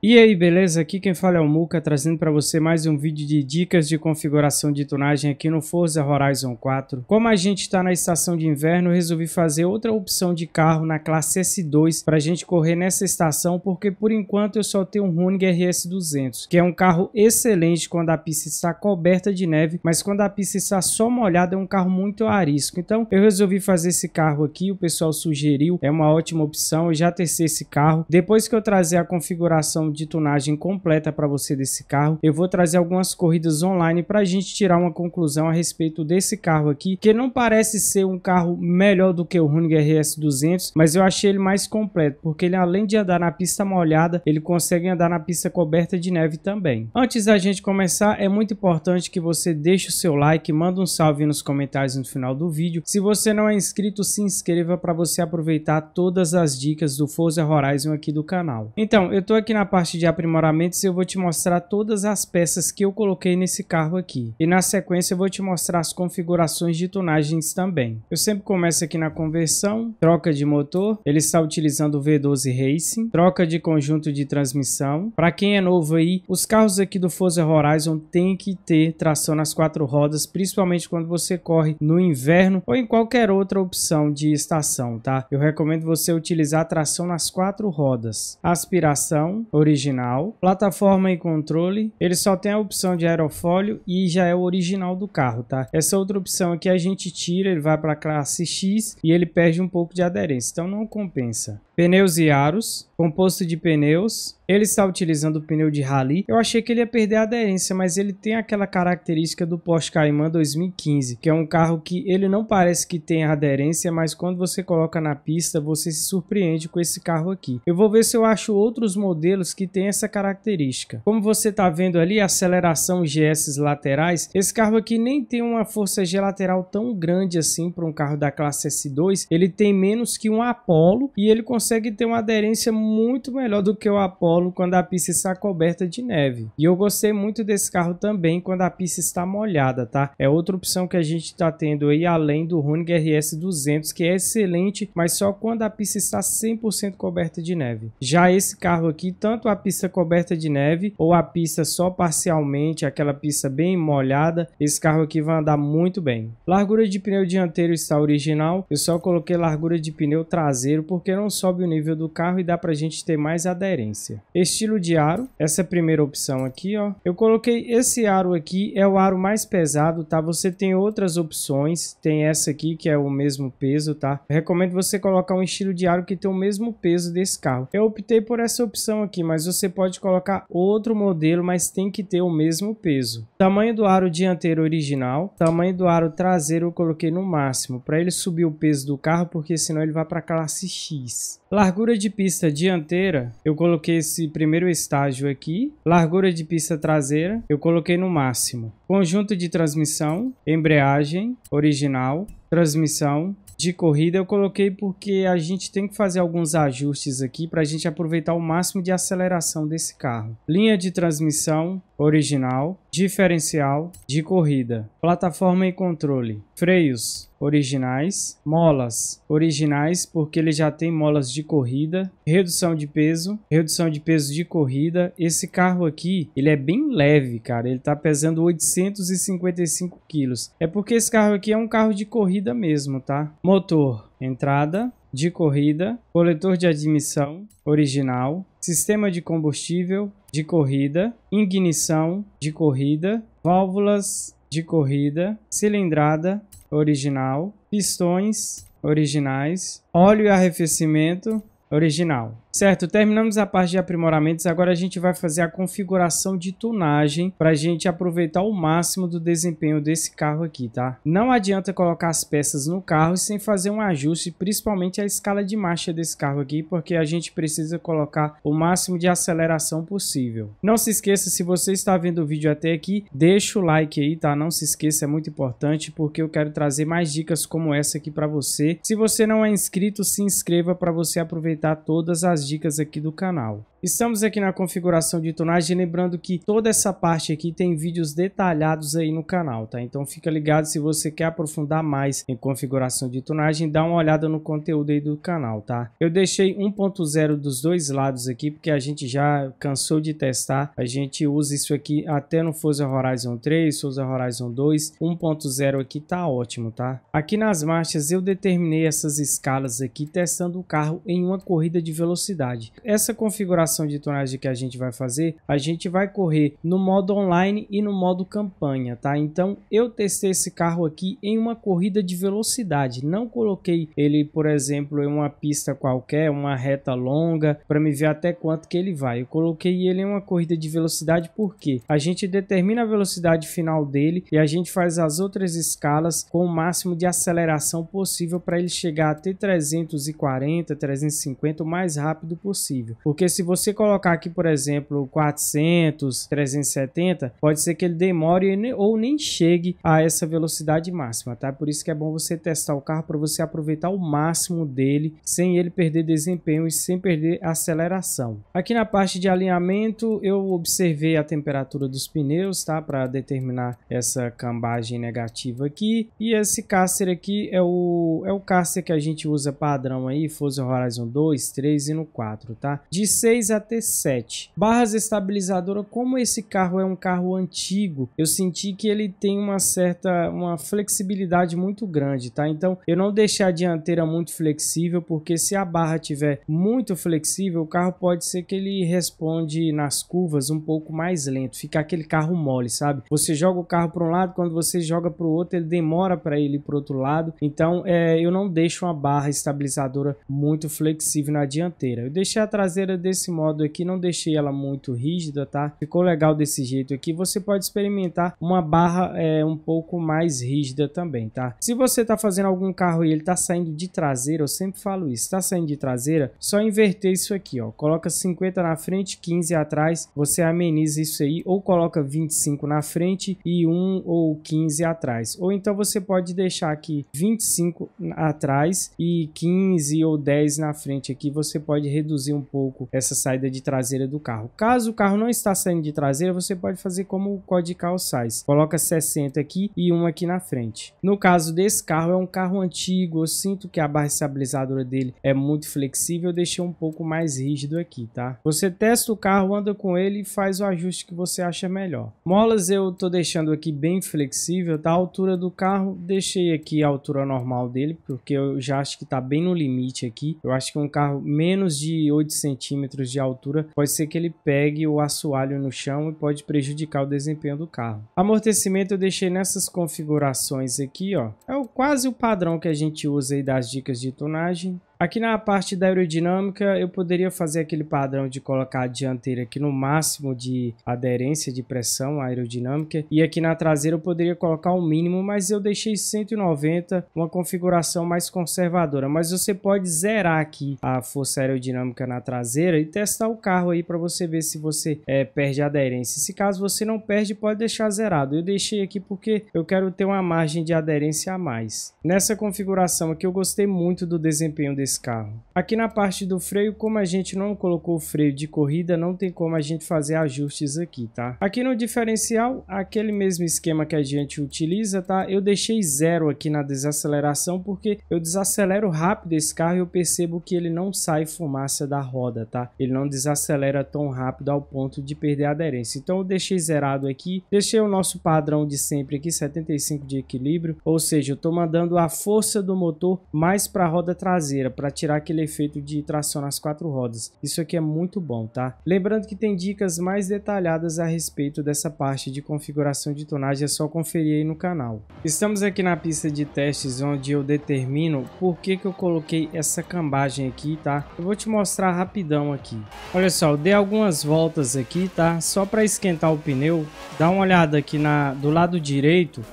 E aí, beleza? Aqui quem fala é o Muca, trazendo para você mais um vídeo de dicas de configuração de tunagem aqui no Forza Horizon 4. Como a gente está na estação de inverno, resolvi fazer outra opção de carro na classe S2 para a gente correr nessa estação, porque por enquanto eu só tenho um Honig RS200, que é um carro excelente quando a pista está coberta de neve, mas quando a pista está só molhada é um carro muito arisco. Então eu resolvi fazer esse carro aqui, o pessoal sugeriu, é uma ótima opção, eu já testei esse carro. Depois que eu trazer a configuração de tunagem completa para você desse carro. Eu vou trazer algumas corridas online para a gente tirar uma conclusão a respeito desse carro aqui, que não parece ser um carro melhor do que o Running RS 200, mas eu achei ele mais completo, porque ele além de andar na pista molhada, ele consegue andar na pista coberta de neve também. Antes da gente começar, é muito importante que você deixe o seu like, manda um salve nos comentários no final do vídeo. Se você não é inscrito, se inscreva para você aproveitar todas as dicas do Forza Horizon aqui do canal. Então, eu tô aqui na parte parte de aprimoramentos eu vou te mostrar todas as peças que eu coloquei nesse carro aqui. E na sequência eu vou te mostrar as configurações de tunagens também. Eu sempre começo aqui na conversão, troca de motor, ele está utilizando o V12 Racing, troca de conjunto de transmissão. Para quem é novo aí, os carros aqui do Forza Horizon tem que ter tração nas quatro rodas, principalmente quando você corre no inverno ou em qualquer outra opção de estação, tá? Eu recomendo você utilizar tração nas quatro rodas. Aspiração, original. Plataforma e controle, ele só tem a opção de aerofólio e já é o original do carro, tá? Essa outra opção aqui a gente tira, ele vai para classe X e ele perde um pouco de aderência, então não compensa pneus e aros, composto de pneus. Ele está utilizando o pneu de rally. Eu achei que ele ia perder a aderência, mas ele tem aquela característica do Porsche Cayman 2015, que é um carro que ele não parece que tenha aderência, mas quando você coloca na pista, você se surpreende com esse carro aqui. Eu vou ver se eu acho outros modelos que têm essa característica. Como você está vendo ali, aceleração GS laterais, esse carro aqui nem tem uma força G lateral tão grande assim para um carro da classe S2. Ele tem menos que um Apollo e ele consegue consegue ter uma aderência muito melhor do que o Apollo quando a pista está coberta de neve. E eu gostei muito desse carro também quando a pista está molhada, tá? É outra opção que a gente está tendo aí, além do Honig RS 200, que é excelente, mas só quando a pista está 100% coberta de neve. Já esse carro aqui, tanto a pista coberta de neve ou a pista só parcialmente, aquela pista bem molhada, esse carro aqui vai andar muito bem. Largura de pneu dianteiro está original, eu só coloquei largura de pneu traseiro porque não sobe sobe o nível do carro e dá pra gente ter mais aderência. Estilo de aro, essa é primeira opção aqui, ó. Eu coloquei esse aro aqui, é o aro mais pesado, tá? Você tem outras opções, tem essa aqui que é o mesmo peso, tá? Eu recomendo você colocar um estilo de aro que tem o mesmo peso desse carro. Eu optei por essa opção aqui, mas você pode colocar outro modelo, mas tem que ter o mesmo peso. Tamanho do aro dianteiro original, tamanho do aro traseiro eu coloquei no máximo, para ele subir o peso do carro, porque senão ele vai para classe X. Largura de pista dianteira, eu coloquei esse primeiro estágio aqui. Largura de pista traseira, eu coloquei no máximo. Conjunto de transmissão, embreagem original, transmissão de corrida eu coloquei porque a gente tem que fazer alguns ajustes aqui para a gente aproveitar o máximo de aceleração desse carro. Linha de transmissão original, diferencial de corrida, plataforma e controle, freios originais, molas originais, porque ele já tem molas de corrida, redução de peso, redução de peso de corrida. Esse carro aqui, ele é bem leve, cara. Ele tá pesando 855 quilos. É porque esse carro aqui é um carro de corrida mesmo, tá? Motor, entrada de corrida, coletor de admissão original, sistema de combustível, de corrida, ignição de corrida, válvulas de corrida, cilindrada original, pistões originais, óleo e arrefecimento, original. Certo, terminamos a parte de aprimoramentos, agora a gente vai fazer a configuração de tunagem para a gente aproveitar o máximo do desempenho desse carro aqui, tá? Não adianta colocar as peças no carro sem fazer um ajuste, principalmente a escala de marcha desse carro aqui, porque a gente precisa colocar o máximo de aceleração possível. Não se esqueça, se você está vendo o vídeo até aqui, deixa o like aí, tá? Não se esqueça, é muito importante, porque eu quero trazer mais dicas como essa aqui para você. Se você não é inscrito, se inscreva para você aproveitar dar todas as dicas aqui do canal. Estamos aqui na configuração de tonagem, lembrando que toda essa parte aqui tem vídeos detalhados aí no canal, tá? Então fica ligado se você quer aprofundar mais em configuração de tonagem, dá uma olhada no conteúdo aí do canal, tá? Eu deixei 1.0 dos dois lados aqui, porque a gente já cansou de testar, a gente usa isso aqui até no Forza Horizon 3, Forza Horizon 2, 1.0 aqui tá ótimo, tá? Aqui nas marchas eu determinei essas escalas aqui testando o carro em uma corrida de velocidade. Essa configuração relação de tonagem que a gente vai fazer, a gente vai correr no modo online e no modo campanha, tá? Então eu testei esse carro aqui em uma corrida de velocidade, não coloquei ele, por exemplo, em uma pista qualquer, uma reta longa, para me ver até quanto que ele vai. Eu coloquei ele em uma corrida de velocidade porque a gente determina a velocidade final dele e a gente faz as outras escalas com o máximo de aceleração possível para ele chegar até 340, 350 o mais rápido possível. Porque se você você colocar aqui, por exemplo, 400, 370, pode ser que ele demore ou nem chegue a essa velocidade máxima, tá? Por isso que é bom você testar o carro para você aproveitar o máximo dele, sem ele perder desempenho e sem perder aceleração. Aqui na parte de alinhamento, eu observei a temperatura dos pneus, tá? Para determinar essa cambagem negativa aqui. E esse cárcer aqui é o, é o cárcer que a gente usa padrão aí, Forza Horizon 2, 3 e no 4, tá? De 6 6 a T7. Barras estabilizadora, como esse carro é um carro antigo, eu senti que ele tem uma certa uma flexibilidade muito grande, tá? Então eu não deixei a dianteira muito flexível, porque se a barra tiver muito flexível, o carro pode ser que ele responde nas curvas um pouco mais lento, fica aquele carro mole, sabe? Você joga o carro para um lado, quando você joga para o outro, ele demora para ele ir para outro lado. Então é, eu não deixo uma barra estabilizadora muito flexível na dianteira. Eu deixei a traseira desse modo aqui, não deixei ela muito rígida, tá? Ficou legal desse jeito aqui. Você pode experimentar uma barra é, um pouco mais rígida também, tá? Se você tá fazendo algum carro e ele tá saindo de traseira, eu sempre falo isso, tá saindo de traseira, só inverter isso aqui, ó. Coloca 50 na frente, 15 atrás, você ameniza isso aí, ou coloca 25 na frente e 1 ou 15 atrás. Ou então você pode deixar aqui 25 atrás e 15 ou 10 na frente aqui, você pode reduzir um pouco essa saída saída de traseira do carro. Caso o carro não está saindo de traseira, você pode fazer como o Codical Size. Coloca 60 aqui e um aqui na frente. No caso desse carro, é um carro antigo, eu sinto que a barra estabilizadora dele é muito flexível, eu deixei um pouco mais rígido aqui, tá? Você testa o carro, anda com ele e faz o ajuste que você acha melhor. Molas eu tô deixando aqui bem flexível, da tá? altura do carro, deixei aqui a altura normal dele, porque eu já acho que tá bem no limite aqui. Eu acho que é um carro menos de 8 centímetros de de altura, pode ser que ele pegue o assoalho no chão e pode prejudicar o desempenho do carro. Amortecimento eu deixei nessas configurações aqui, ó. É o, quase o padrão que a gente usa aí das dicas de tonagem. Aqui na parte da aerodinâmica, eu poderia fazer aquele padrão de colocar a dianteira aqui no máximo de aderência de pressão aerodinâmica. E aqui na traseira eu poderia colocar o um mínimo, mas eu deixei 190, uma configuração mais conservadora. Mas você pode zerar aqui a força aerodinâmica na traseira e testar o carro aí para você ver se você é, perde aderência. Se caso você não perde, pode deixar zerado. Eu deixei aqui porque eu quero ter uma margem de aderência a mais. Nessa configuração aqui eu gostei muito do desempenho desse carro. Aqui na parte do freio, como a gente não colocou o freio de corrida, não tem como a gente fazer ajustes aqui, tá? Aqui no diferencial, aquele mesmo esquema que a gente utiliza, tá? Eu deixei zero aqui na desaceleração porque eu desacelero rápido esse carro e eu percebo que ele não sai fumaça da roda, tá? Ele não desacelera tão rápido ao ponto de perder a aderência. Então eu deixei zerado aqui, deixei o nosso padrão de sempre aqui, 75 de equilíbrio, ou seja, eu tô mandando a força do motor mais para a roda traseira, para tirar aquele efeito de tração nas quatro rodas. Isso aqui é muito bom, tá? Lembrando que tem dicas mais detalhadas a respeito dessa parte de configuração de tonagem, é só conferir aí no canal. Estamos aqui na pista de testes onde eu determino por que, que eu coloquei essa cambagem aqui, tá? Eu vou te mostrar rapidão aqui. Olha só, eu dei algumas voltas aqui, tá? Só para esquentar o pneu, dá uma olhada aqui na, do lado direito,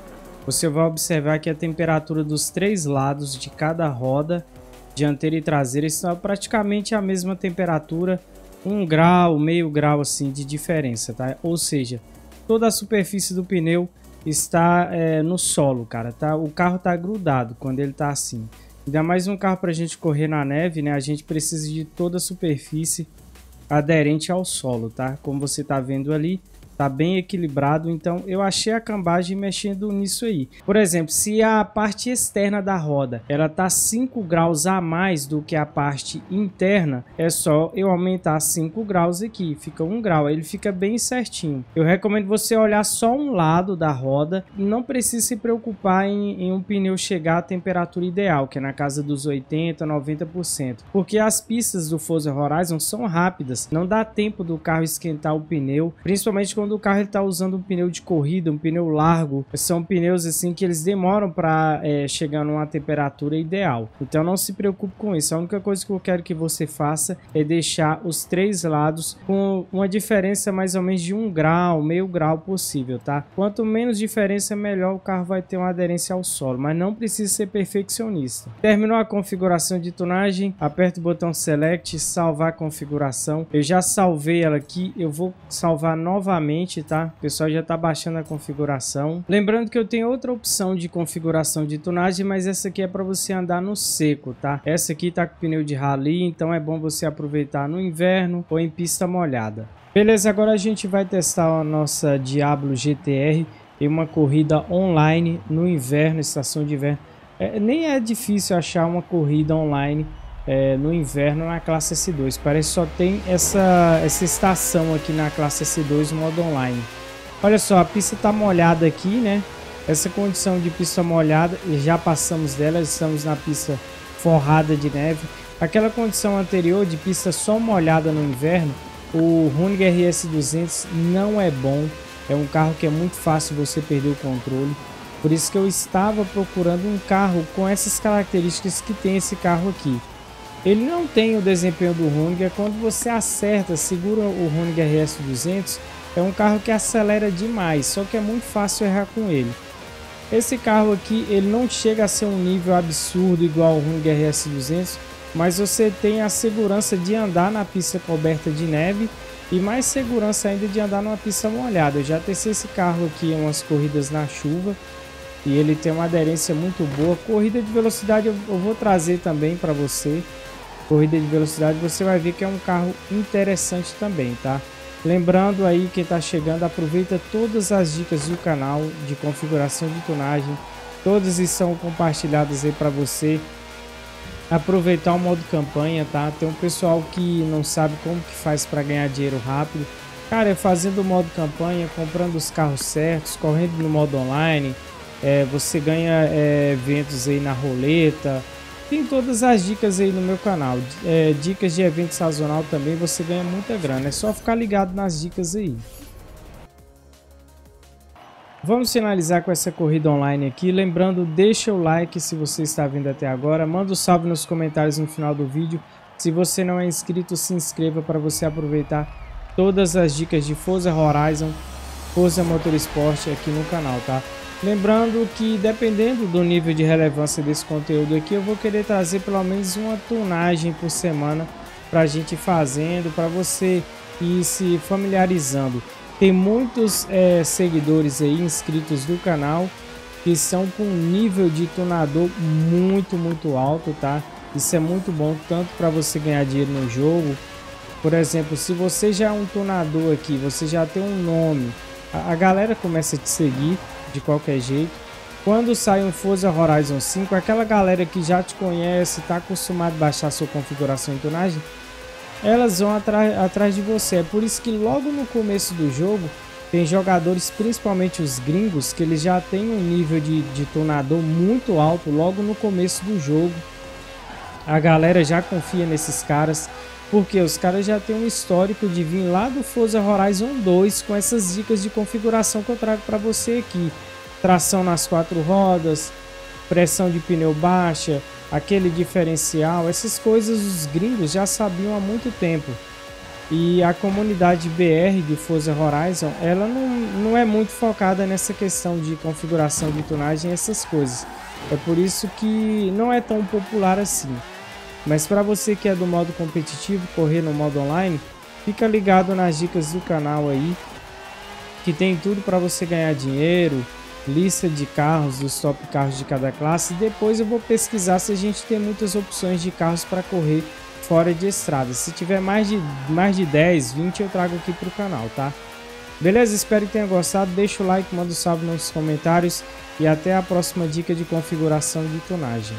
você vai observar que a temperatura dos três lados de cada roda dianteira e traseira estão é praticamente a mesma temperatura, um grau, meio grau assim de diferença, tá? Ou seja, toda a superfície do pneu está é, no solo, cara, tá? O carro tá grudado quando ele tá assim. Ainda mais um carro para a gente correr na neve, né? A gente precisa de toda a superfície aderente ao solo, tá? Como você tá vendo ali, tá bem equilibrado, então eu achei a cambagem mexendo nisso aí. Por exemplo, se a parte externa da roda ela tá 5 graus a mais do que a parte interna, é só eu aumentar 5 graus aqui, fica 1 um grau, ele fica bem certinho. Eu recomendo você olhar só um lado da roda, não precisa se preocupar em, em um pneu chegar à temperatura ideal, que é na casa dos 80, 90%, porque as pistas do Forza Horizon são rápidas, não dá tempo do carro esquentar o pneu, principalmente quando quando o carro está usando um pneu de corrida, um pneu largo, são pneus assim que eles demoram para é, chegar numa temperatura ideal. Então não se preocupe com isso. A única coisa que eu quero que você faça é deixar os três lados com uma diferença mais ou menos de um grau, meio grau possível, tá? Quanto menos diferença, melhor o carro vai ter uma aderência ao solo, mas não precisa ser perfeccionista. Terminou a configuração de tonagem, aperta o botão Select, salvar configuração. Eu já salvei ela aqui, eu vou salvar novamente diretamente, tá? O pessoal já tá baixando a configuração. Lembrando que eu tenho outra opção de configuração de tunagem, mas essa aqui é para você andar no seco, tá? Essa aqui tá com pneu de rally, então é bom você aproveitar no inverno ou em pista molhada. Beleza, agora a gente vai testar a nossa Diablo GTR em uma corrida online no inverno, estação de inverno. É, nem é difícil achar uma corrida online é, no inverno na classe S2. Parece que só tem essa, essa estação aqui na classe S2 modo online. Olha só, a pista está molhada aqui, né? Essa condição de pista molhada, e já passamos dela, estamos na pista forrada de neve. Aquela condição anterior de pista só molhada no inverno, o Running RS 200 não é bom. É um carro que é muito fácil você perder o controle. Por isso que eu estava procurando um carro com essas características que tem esse carro aqui. Ele não tem o desempenho do Honig, quando você acerta, segura o Honig RS200, é um carro que acelera demais, só que é muito fácil errar com ele. Esse carro aqui, ele não chega a ser um nível absurdo igual o Honig RS200, mas você tem a segurança de andar na pista coberta de neve e mais segurança ainda de andar numa pista molhada. Eu já testei esse carro aqui em umas corridas na chuva e ele tem uma aderência muito boa. Corrida de velocidade eu vou trazer também para você corrida de velocidade, você vai ver que é um carro interessante também, tá? Lembrando aí quem está chegando, aproveita todas as dicas do canal de configuração de tunagem, todas estão compartilhadas aí para você aproveitar o modo campanha, tá? Tem um pessoal que não sabe como que faz para ganhar dinheiro rápido. Cara, é fazendo o modo campanha, comprando os carros certos, correndo no modo online, é, você ganha é, eventos aí na roleta, tem todas as dicas aí no meu canal. É, dicas de evento sazonal também, você ganha muita grana. É só ficar ligado nas dicas aí. Vamos finalizar com essa corrida online aqui. Lembrando, deixa o like se você está vindo até agora. Manda um salve nos comentários no final do vídeo. Se você não é inscrito, se inscreva para você aproveitar todas as dicas de Forza Horizon, Forza Motorsport aqui no canal, tá? Lembrando que dependendo do nível de relevância desse conteúdo aqui, eu vou querer trazer pelo menos uma tunagem por semana para a gente fazendo, para você ir se familiarizando. Tem muitos é, seguidores aí inscritos do canal que são com nível de tunador muito, muito alto, tá? Isso é muito bom tanto para você ganhar dinheiro no jogo. Por exemplo, se você já é um tunador aqui, você já tem um nome, a, a galera começa a te seguir de qualquer jeito. Quando sai um Forza Horizon 5, aquela galera que já te conhece, está acostumado a baixar sua configuração e tunagem, elas vão atrás de você. É por isso que logo no começo do jogo, tem jogadores, principalmente os gringos, que eles já têm um nível de, de tunador muito alto logo no começo do jogo. A galera já confia nesses caras. Porque os caras já têm um histórico de vir lá do Forza Horizon 2 com essas dicas de configuração que eu trago para você aqui. Tração nas quatro rodas, pressão de pneu baixa, aquele diferencial, essas coisas os gringos já sabiam há muito tempo. E a comunidade BR de Forza Horizon, ela não, não é muito focada nessa questão de configuração de tunagem, essas coisas. É por isso que não é tão popular assim. Mas para você que é do modo competitivo, correr no modo online, fica ligado nas dicas do canal aí, que tem tudo para você ganhar dinheiro, lista de carros, dos top carros de cada classe. Depois eu vou pesquisar se a gente tem muitas opções de carros para correr fora de estrada. Se tiver mais de, mais de 10, 20 eu trago aqui para o canal, tá? Beleza? Espero que tenha gostado. Deixa o like, manda um salve nos comentários e até a próxima dica de configuração de tonagem.